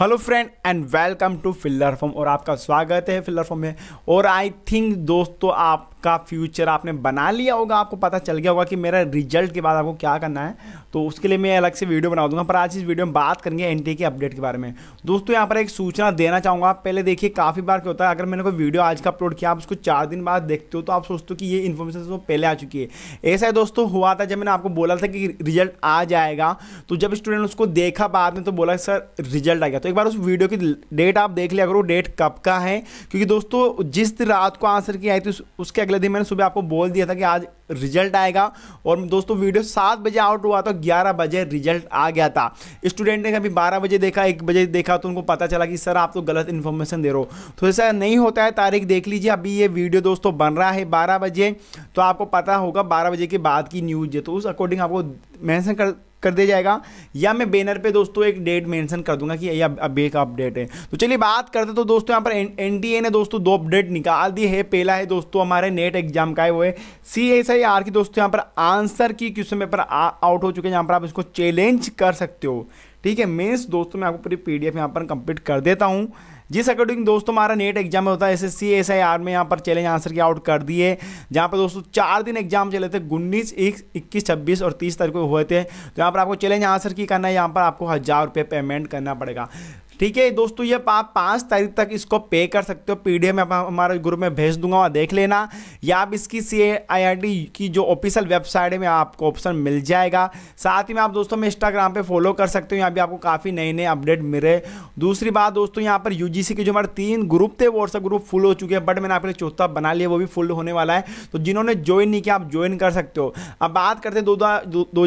hello friend and welcome to filler form और आपका स्वागत है फिल्लर फॉर्म में और आई थिंक दोस्तों आप का फ्यूचर आपने बना लिया होगा आपको पता चल गया होगा कि मेरा रिजल्ट के बाद आपको क्या करना है तो उसके लिए मैं अलग से वीडियो बना दूंगा पर आज इस वीडियो में बात करेंगे एन के अपडेट के बारे में दोस्तों यहाँ पर एक सूचना देना चाहूँगा पहले देखिए काफ़ी बार क्या होता है अगर मैंने कोई वीडियो आज का अपलोड किया आप उसको चार दिन बाद देखते हो तो आप सोचते हो कि ये इन्फॉर्मेशन तो पहले आ चुकी है ऐसा है दोस्तों हुआ था जब मैंने आपको बोला था कि रिजल्ट आ जाएगा तो जब स्टूडेंट उसको देखा बाद में तो बोला सर रिजल्ट आ गया तो एक बार उस वीडियो की डेट आप देख लिया करो डेट कब का है क्योंकि दोस्तों जिस रात को आंसर की आई थी उसके अगले अगले दिन मैंने सुबह आपको बोल दिया था कि आज रिजल्ट आएगा और दोस्तों वीडियो सात बजे आउट हुआ तो ग्यारह बजे रिजल्ट आ गया था स्टूडेंट ने कभी बारह बजे देखा एक बजे देखा तो उनको पता चला कि सर आप तो गलत इन्फॉर्मेशन दे रहे हो तो ऐसा नहीं होता है तारीख देख लीजिए अभी ये वीडियो दोस्तों बन रहा है बारह बजे तो आपको पता होगा बारह बजे के बाद की न्यूज़ है तो उस अकॉर्डिंग आपको मैंसन कर कर दिया जाएगा या मैं बैनर पे दोस्तों एक डेट मेंशन कर दूंगा कि अभी एक अपडेट है तो चलिए बात करते तो दोस्तों यहाँ पर एन ने दोस्तों दो अपडेट निकाल दी है पहला है दोस्तों हमारे नेट एग्जाम का है वो है सी एस आई आर की दोस्तों यहाँ पर आंसर की क्वेश्चन पेपर आउट हो चुके हैं यहाँ पर आप इसको चैलेंज कर सकते हो ठीक है मीन्स दोस्तों मैं आपको पूरी पी डी एफ यहाँ पर कंप्लीट कर देता हूँ जिस अकॉर्डिंग दोस्तों हमारा नेट एग्जाम में होता है S S C S I R में यहाँ पर चैलेंज आंसर के आउट कर दिए जहाँ पर दोस्तों चार दिन एग्जाम चले थे उन्नीस एक इक्कीस छब्बीस और तीस तारीख को हुए थे तो यहाँ पर आपको चैलेंज आंसर की करना है यहाँ पर आपको हज़ार रुपये पेमेंट करना पड़ेगा ठीक है दोस्तों ये आप पाँच तारीख तक इसको पे कर सकते हो पीडीएफ में हमारे ग्रुप में भेज दूंगा वहाँ देख लेना या आप इसकी सी की जो ऑफिशियल वेबसाइट है में आपको ऑप्शन मिल जाएगा साथ ही में आप दोस्तों में इंस्टाग्राम पे फॉलो कर सकते हो यहाँ भी आपको काफ़ी नए नए अपडेट मिले दूसरी बात दोस्तों यहाँ पर यू के जो हमारे तीन ग्रुप थे व्हाट्सअप ग्रुप फुल हो चुके हैं बट मैंने आपने चौथा बना लिया वो भी फुल होने वाला है तो जिन्होंने ज्वाइन नहीं किया आप ज्वाइन कर सकते हो अब बात करते हैं दो, दो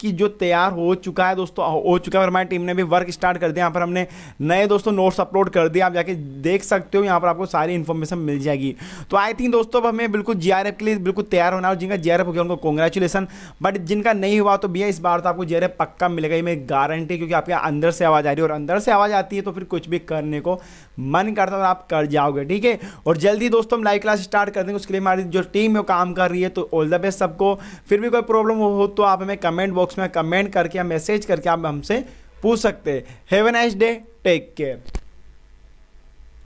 की जो तैयार हो चुका है दोस्तों हो चुका है और हमारी टीम ने भी वर्क स्टार्ट कर दिया यहाँ पर हमने नए दोस्तों नोट्स अपलोड कर दिए आप जाके देख सकते हो यहाँ पर आपको सारी इन्फॉर्मेशन मिल जाएगी तो आई थिंक दोस्तों अब हमें बिल्कुल जी के लिए बिल्कुल तैयार होना और जिनका जी हो गया उनको कॉन्ग्रेचुलेसन बट जिनका नहीं हुआ तो भैया इस बार तो आपको जी पक्का मिलेगा ये मेरी गारंटी क्योंकि आपके अंदर से आवाज़ आ रही है और अंदर से आवाज़ आती है तो फिर कुछ भी करने को मन करता है और आप कर जाओगे ठीक है और जल्दी दोस्तों हम लाइव क्लास स्टार्ट कर देंगे उसके लिए हमारी जो टीम है काम कर रही है तो ऑल द बेस्ट सबको फिर भी कोई प्रॉब्लम हो तो आप हमें कमेंट बॉक्स में कमेंट करके या मैसेज करके आप हमसे पूछ सकते have a nice day take care